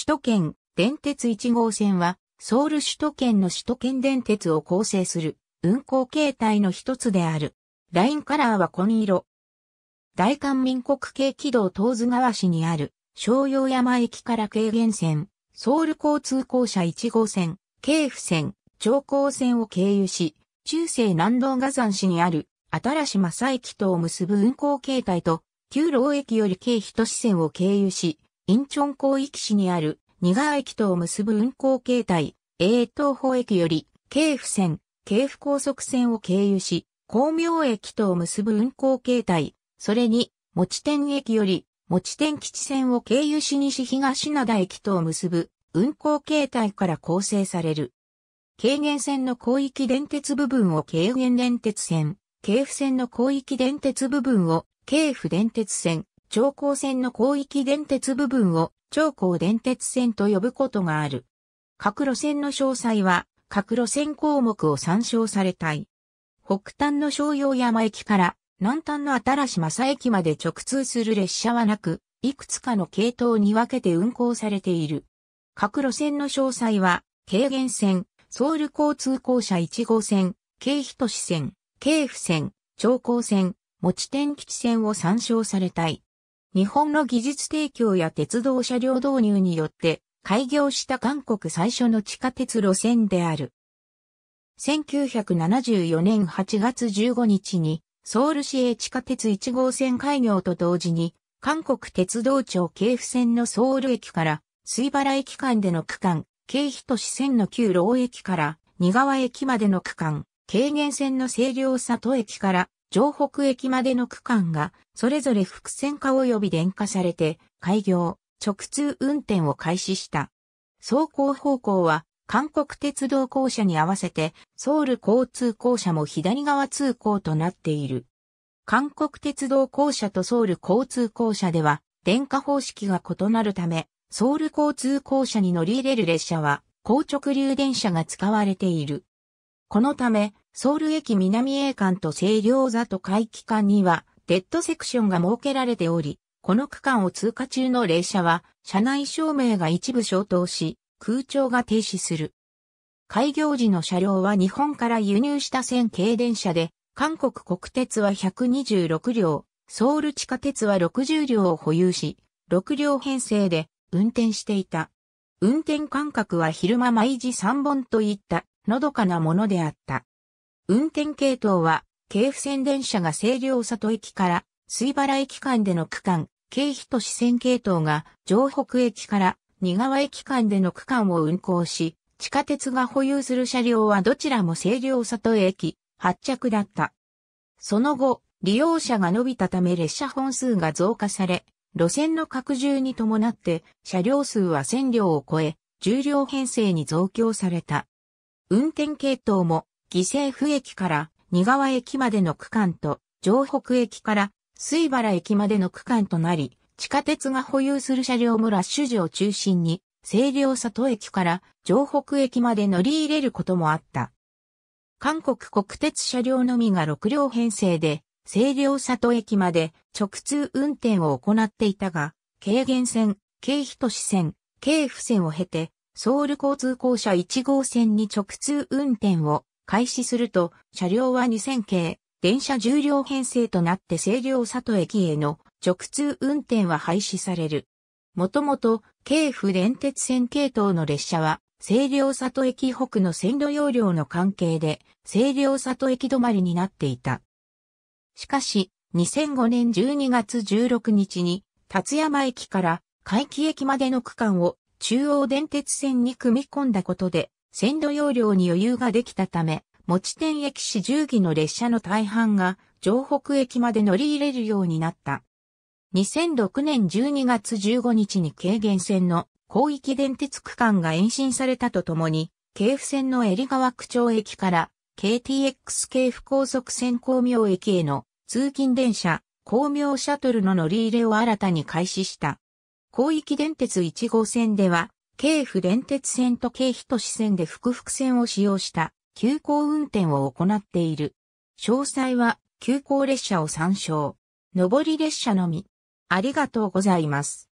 首都圏電鉄1号線は、ソウル首都圏の首都圏電鉄を構成する運行形態の一つである。ラインカラーは紺色。大韓民国系軌道東津川市にある商用山駅から軽減線、ソウル交通公社1号線、京府線、長江線を経由し、中世南道河山市にある新島佐駅とを結ぶ運行形態と、旧老駅より京都支線を経由し、インチョン港域市にある、ニガ駅とを結ぶ運行形態、永東方駅より、京府線、京府高速線を経由し、光明駅とを結ぶ運行形態、それに、持ち点駅より、持ち点基地線を経由し西東灘駅とを結ぶ運行形態から構成される。軽減線の広域電鉄部分を軽減電鉄線、京府線の広域電鉄部分を京府電鉄線、長江線の広域電鉄部分を長江電鉄線と呼ぶことがある。各路線の詳細は各路線項目を参照されたい。北端の商用山駅から南端の新佐駅まで直通する列車はなく、いくつかの系統に分けて運行されている。各路線の詳細は、軽減線、ソウル交通公社1号線、京都市線、京府線、長江線、持ち天基地線を参照されたい。日本の技術提供や鉄道車両導入によって開業した韓国最初の地下鉄路線である。1974年8月15日にソウル市営地下鉄1号線開業と同時に韓国鉄道庁京府線のソウル駅から水原駅間での区間、京都市線の旧老駅から、二川駅までの区間、軽減線の清涼里駅から、城北駅までの区間が、それぞれ複線化及び電化されて、開業、直通運転を開始した。走行方向は、韓国鉄道公社に合わせて、ソウル交通公社も左側通行となっている。韓国鉄道公社とソウル交通公社では、電化方式が異なるため、ソウル交通公社に乗り入れる列車は、高直流電車が使われている。このため、ソウル駅南 A 間と西陵座と海期間には、デッドセクションが設けられており、この区間を通過中の列車は、車内照明が一部消灯し、空調が停止する。開業時の車両は日本から輸入した線軽電車で、韓国国鉄は126両、ソウル地下鉄は60両を保有し、6両編成で運転していた。運転間隔は昼間毎時3本といった、のどかなものであった。運転系統は、京府線電車が清涼里駅から水原駅間での区間、京費都市線系統が城北駅から仁川駅間での区間を運行し、地下鉄が保有する車両はどちらも清涼里駅発着だった。その後、利用者が伸びたため列車本数が増加され、路線の拡充に伴って車両数は1000両を超え、重量編成に増強された。運転系統も犠牲府駅から仁川駅までの区間と、城北駅から水原駅までの区間となり、地下鉄が保有する車両もラッシュ時を中心に、清涼里駅から城北駅まで乗り入れることもあった。韓国国鉄車両のみが6両編成で、清涼里駅まで直通運転を行っていたが、軽減線、軽日都市線、軽府線を経て、ソウル交通公社1号線に直通運転を開始すると、車両は2000系、電車重量編成となって清涼里駅への直通運転は廃止される。もともと、京府電鉄線系統の列車は、清涼里駅北の線路容量の関係で、清涼里駅止まりになっていた。しかし、2005年12月16日に、達山駅から海域駅までの区間を中央電鉄線に組み込んだことで、線路容量に余裕ができたため、持ち点駅市10の列車の大半が城北駅まで乗り入れるようになった。2006年12月15日に軽減線の広域電鉄区間が延伸されたとともに、京府線の襟川区長駅から KTX 京府高速線光明駅への通勤電車、光明シャトルの乗り入れを新たに開始した。広域電鉄1号線では、京府電鉄線と京日都市線で複々線を使用した急行運転を行っている。詳細は急行列車を参照。上り列車のみ。ありがとうございます。